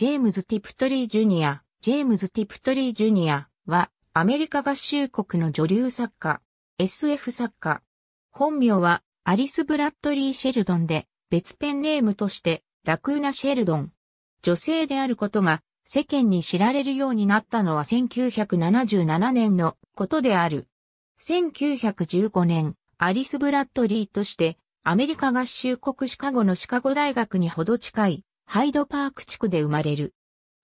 ジェームズ・ティプトリー・ジュニア、ジェームズ・ティプトリー・ジュニアは、アメリカ合衆国の女流作家、SF 作家。本名は、アリス・ブラッドリー・シェルドンで、別ペンネームとして、ラクーナ・シェルドン。女性であることが、世間に知られるようになったのは1977年のことである。1915年、アリス・ブラッドリーとして、アメリカ合衆国シカゴのシカゴ大学にほど近い、ハイドパーク地区で生まれる。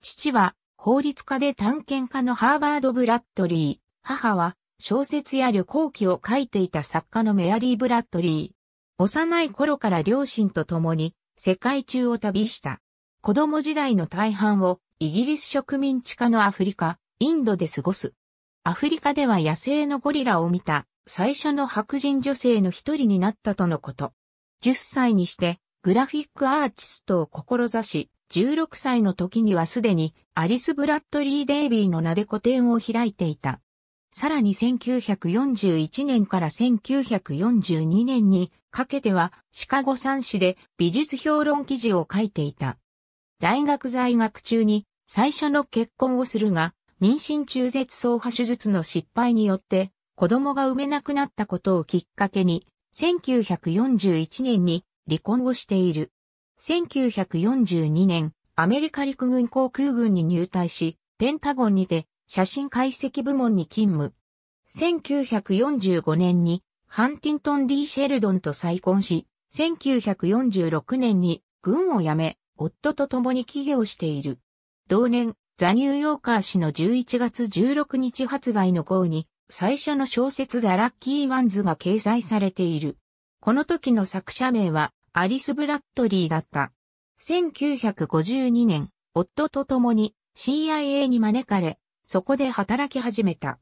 父は法律家で探検家のハーバード・ブラッドリー。母は小説や旅行記を書いていた作家のメアリー・ブラッドリー。幼い頃から両親と共に世界中を旅した。子供時代の大半をイギリス植民地下のアフリカ、インドで過ごす。アフリカでは野生のゴリラを見た最初の白人女性の一人になったとのこと。10歳にしてグラフィックアーティストを志し、16歳の時にはすでにアリス・ブラッドリー・デイビーの名で個展を開いていた。さらに1941年から1942年にかけてはシカゴ三市で美術評論記事を書いていた。大学在学中に最初の結婚をするが、妊娠中絶走破手術の失敗によって子供が産めなくなったことをきっかけに、1941年に離婚をしている。1942年、アメリカ陸軍航空軍に入隊し、ペンタゴンにて写真解析部門に勤務。1945年にハンティントン・ D・ シェルドンと再婚し、1946年に軍を辞め、夫と共に起業している。同年、ザ・ニューヨーカー氏の11月16日発売の号に、最初の小説ザ・ラッキー・ワンズが掲載されている。この時の作者名はアリス・ブラッドリーだった。1952年、夫と共に CIA に招かれ、そこで働き始めた。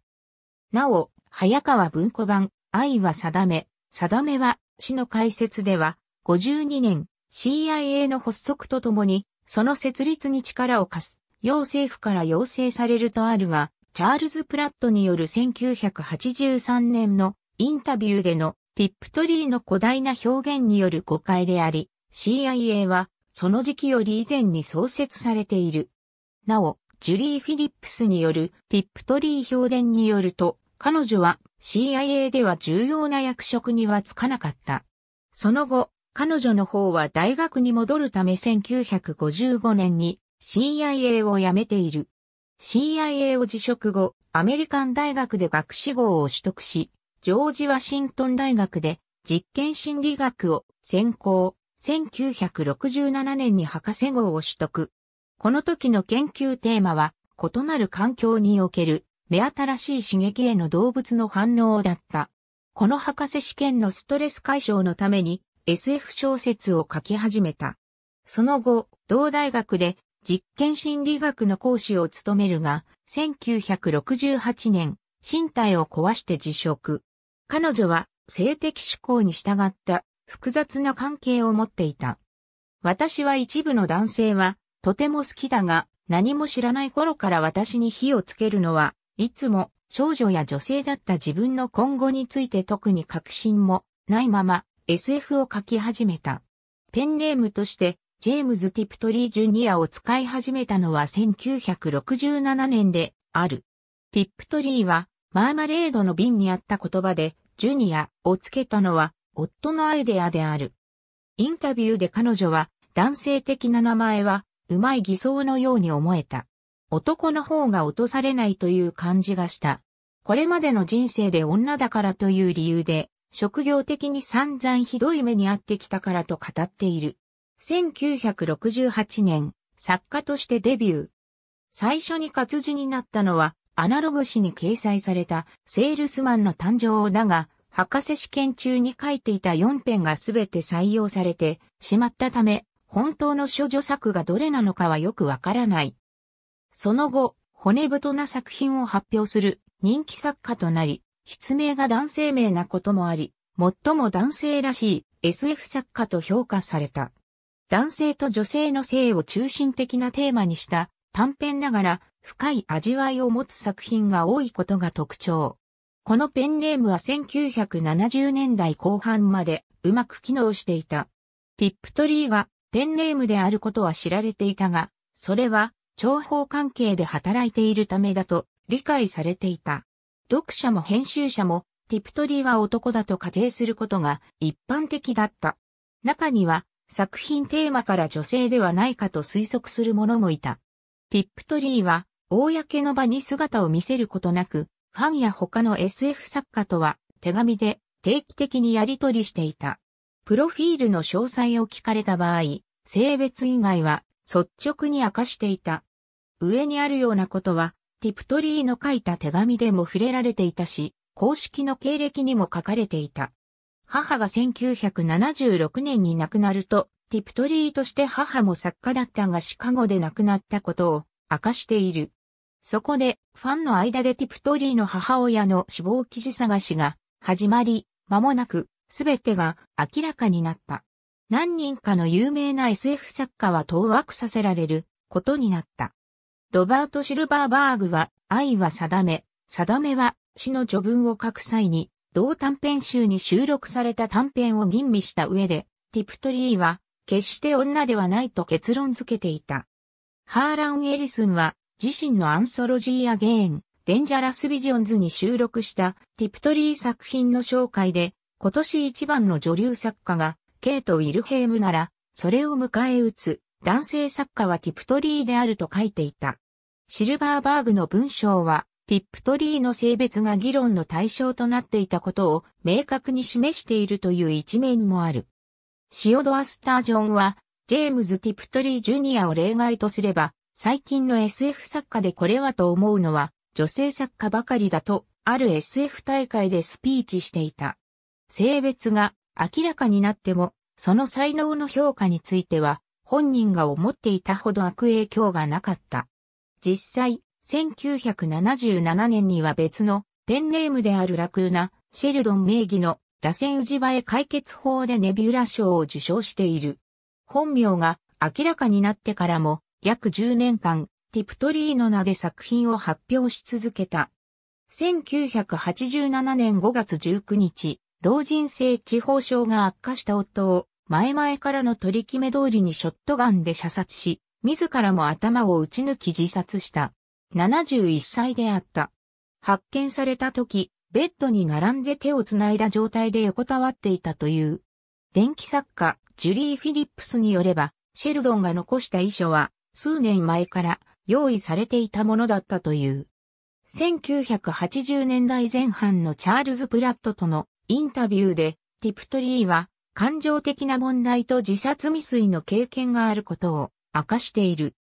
なお、早川文庫版、愛は定め、定めは、詩の解説では、52年、CIA の発足とともに、その設立に力を貸す、要政府から要請されるとあるが、チャールズ・プラットによる1983年のインタビューでのティップトリーの古代な表現による誤解であり、CIA はその時期より以前に創設されている。なお、ジュリー・フィリップスによるティップトリー評伝によると、彼女は CIA では重要な役職にはつかなかった。その後、彼女の方は大学に戻るため1955年に CIA を辞めている。CIA を辞職後、アメリカン大学で学士号を取得し、ジョージ・ワシントン大学で実験心理学を専攻、1967年に博士号を取得。この時の研究テーマは、異なる環境における目新しい刺激への動物の反応だった。この博士試験のストレス解消のために SF 小説を書き始めた。その後、同大学で実験心理学の講師を務めるが、1968年、身体を壊して辞職。彼女は性的思考に従った複雑な関係を持っていた。私は一部の男性はとても好きだが何も知らない頃から私に火をつけるのはいつも少女や女性だった自分の今後について特に確信もないまま SF を書き始めた。ペンネームとしてジェームズ・ティプトリー・ジュニアを使い始めたのは1967年である。ティプトリーはマーマレードの瓶にあった言葉で、ジュニアをつけたのは、夫のアイデアである。インタビューで彼女は、男性的な名前は、うまい偽装のように思えた。男の方が落とされないという感じがした。これまでの人生で女だからという理由で、職業的に散々ひどい目に遭ってきたからと語っている。1968年、作家としてデビュー。最初に活字になったのは、アナログ誌に掲載されたセールスマンの誕生だが、博士試験中に書いていた4編がすべて採用されてしまったため、本当の処女作がどれなのかはよくわからない。その後、骨太な作品を発表する人気作家となり、筆名が男性名なこともあり、最も男性らしい SF 作家と評価された。男性と女性の性を中心的なテーマにした短編ながら深い味わいを持つ作品が多いことが特徴。このペンネームは1970年代後半までうまく機能していた。ィップトリーがペンネームであることは知られていたが、それは情報関係で働いているためだと理解されていた。読者も編集者もティプトリーは男だと仮定することが一般的だった。中には作品テーマから女性ではないかと推測する者もいた。ティップトリーは公の場に姿を見せることなく、ファンや他の SF 作家とは手紙で定期的にやり取りしていた。プロフィールの詳細を聞かれた場合、性別以外は率直に明かしていた。上にあるようなことは、ティプトリーの書いた手紙でも触れられていたし、公式の経歴にも書かれていた。母が1976年に亡くなると、ティプトリーとして母も作家だったがシカゴで亡くなったことを明かしている。そこで、ファンの間でティプトリーの母親の死亡記事探しが始まり、間もなく、すべてが明らかになった。何人かの有名な SF 作家は当惑させられることになった。ロバート・シルバーバーグは、愛は定め、定めは死の序文を書く際に、同短編集に収録された短編を吟味した上で、ティプトリーは、決して女ではないと結論付けていた。ハーラン・エリスンは、自身のアンソロジーアゲーン、デンジャラスビジョンズに収録したティプトリー作品の紹介で、今年一番の女流作家が、ケイト・ウィルヘームなら、それを迎え撃つ、男性作家はティプトリーであると書いていた。シルバーバーグの文章は、ティップトリーの性別が議論の対象となっていたことを明確に示しているという一面もある。シオドア・スタージョンは、ジェームズ・ティプトリー・ジュニアを例外とすれば、最近の SF 作家でこれはと思うのは、女性作家ばかりだと、ある SF 大会でスピーチしていた。性別が明らかになっても、その才能の評価については、本人が思っていたほど悪影響がなかった。実際、1977年には別のペンネームであるラクーナ、シェルドン名義の螺旋治場え解決法でネビュラ賞を受賞している。本名が明らかになってからも約10年間、ティプトリーの名で作品を発表し続けた。1987年5月19日、老人性地方症が悪化した夫を、前々からの取り決め通りにショットガンで射殺し、自らも頭を打ち抜き自殺した。71歳であった。発見された時、ベッドに並んで手を繋いだ状態で横たわっていたという。電気作家、ジュリー・フィリップスによれば、シェルドンが残した遺書は、数年前から用意されていたものだったという。1980年代前半のチャールズ・プラットとのインタビューで、ティプトリーは感情的な問題と自殺未遂の経験があることを明かしている。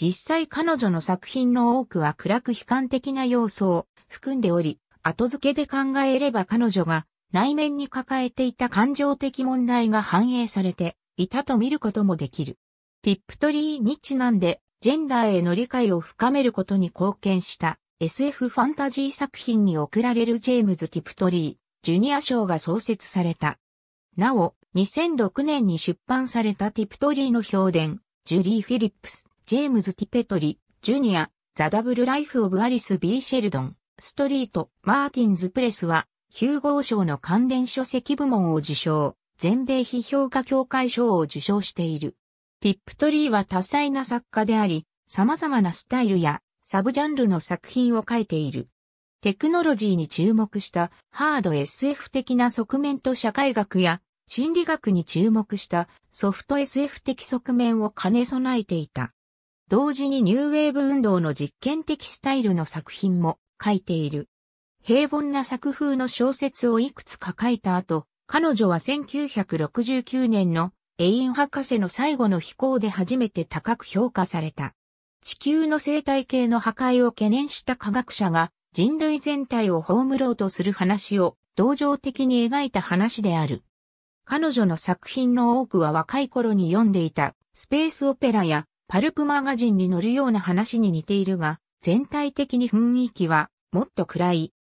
実際彼女の作品の多くは暗く悲観的な要素を含んでおり、後付けで考えれば彼女が内面に抱えていた感情的問題が反映されていたと見ることもできる。テップトリーにちなんで、ジェンダーへの理解を深めることに貢献した SF ファンタジー作品に贈られるジェームズ・ティプトリー、ジュニア賞が創設された。なお、2006年に出版されたティプトリーの評伝、ジュリー・フィリップス、ジェームズ・ティペトリ、ー、ジュニア、ザ・ダブル・ライフ・オブ・アリス・ B・ シェルドン、ストリート、マーティンズ・プレスは、ヒューゴー賞の関連書籍部門を受賞、全米批評家協会賞を受賞している。ティップトリーは多彩な作家であり、様々なスタイルやサブジャンルの作品を書いている。テクノロジーに注目したハード SF 的な側面と社会学や心理学に注目したソフト SF 的側面を兼ね備えていた。同時にニューウェーブ運動の実験的スタイルの作品も書いている。平凡な作風の小説をいくつか書いた後、彼女は1969年のエイン博士の最後の飛行で初めて高く評価された。地球の生態系の破壊を懸念した科学者が人類全体を葬ろうとする話を同情的に描いた話である。彼女の作品の多くは若い頃に読んでいたスペースオペラやパルプマガジンに載るような話に似ているが、全体的に雰囲気はもっと暗い。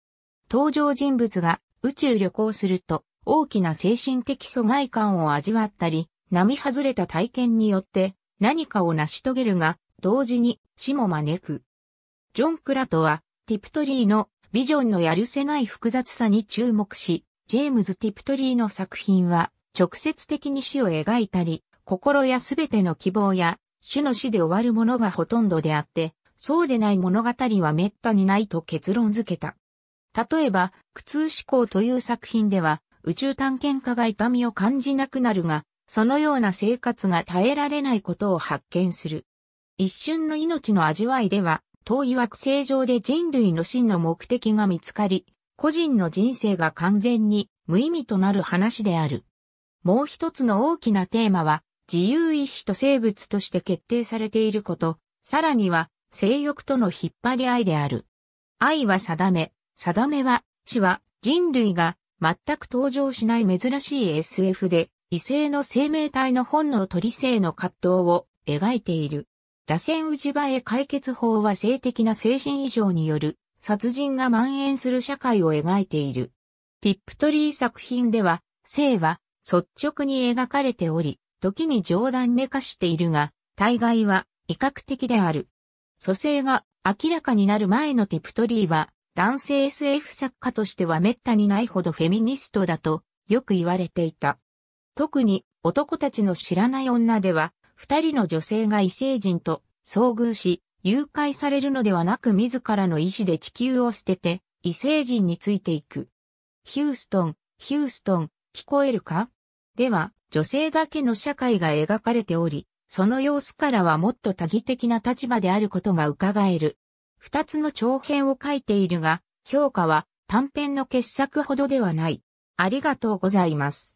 登場人物が宇宙旅行すると大きな精神的疎外感を味わったり、並外れた体験によって何かを成し遂げるが、同時に死も招く。ジョン・クラトは、ティプトリーのビジョンのやるせない複雑さに注目し、ジェームズ・ティプトリーの作品は、直接的に死を描いたり、心やすべての希望や、種の死で終わるものがほとんどであって、そうでない物語は滅多にないと結論付けた。例えば、苦痛思考という作品では、宇宙探検家が痛みを感じなくなるが、そのような生活が耐えられないことを発見する。一瞬の命の味わいでは、遠い惑星上で人類の真の目的が見つかり、個人の人生が完全に無意味となる話である。もう一つの大きなテーマは、自由意志と生物として決定されていること、さらには、性欲との引っ張り合いである。愛は定め、定めは、死は、人類が全く登場しない珍しい SF で、異性の生命体の本能と理性の葛藤を描いている。螺旋治場へ解決法は性的な精神異常による殺人が蔓延する社会を描いている。ティップトリー作品では、性は率直に描かれており、時に冗談めかしているが、大概は威嚇的である。蘇生が明らかになる前のティプトリーは、男性 SF 作家としては滅多にないほどフェミニストだとよく言われていた。特に男たちの知らない女では、二人の女性が異星人と遭遇し、誘拐されるのではなく自らの意志で地球を捨てて、異星人についていく。ヒューストン、ヒューストン、聞こえるかでは、女性だけの社会が描かれており、その様子からはもっと多義的な立場であることが伺える。二つの長編を書いているが、評価は短編の傑作ほどではない。ありがとうございます。